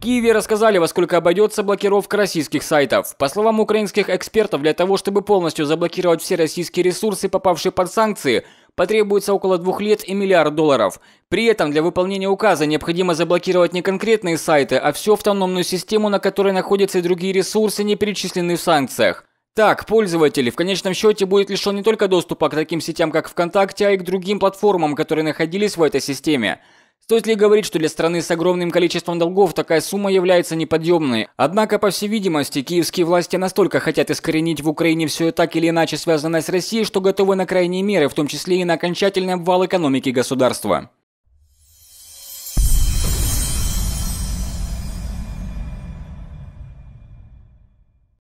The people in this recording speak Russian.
Киеве рассказали, во сколько обойдется блокировка российских сайтов. По словам украинских экспертов, для того, чтобы полностью заблокировать все российские ресурсы, попавшие под санкции, потребуется около двух лет и миллиард долларов. При этом для выполнения указа необходимо заблокировать не конкретные сайты, а всю автономную систему, на которой находятся и другие ресурсы, не перечисленные в санкциях. Так, пользователь в конечном счете будет лишен не только доступа к таким сетям, как ВКонтакте, а и к другим платформам, которые находились в этой системе. Стоит ли говорить, что для страны с огромным количеством долгов такая сумма является неподъемной. Однако, по всей видимости, киевские власти настолько хотят искоренить в Украине все так или иначе связанное с Россией, что готовы на крайние меры, в том числе и на окончательный обвал экономики государства.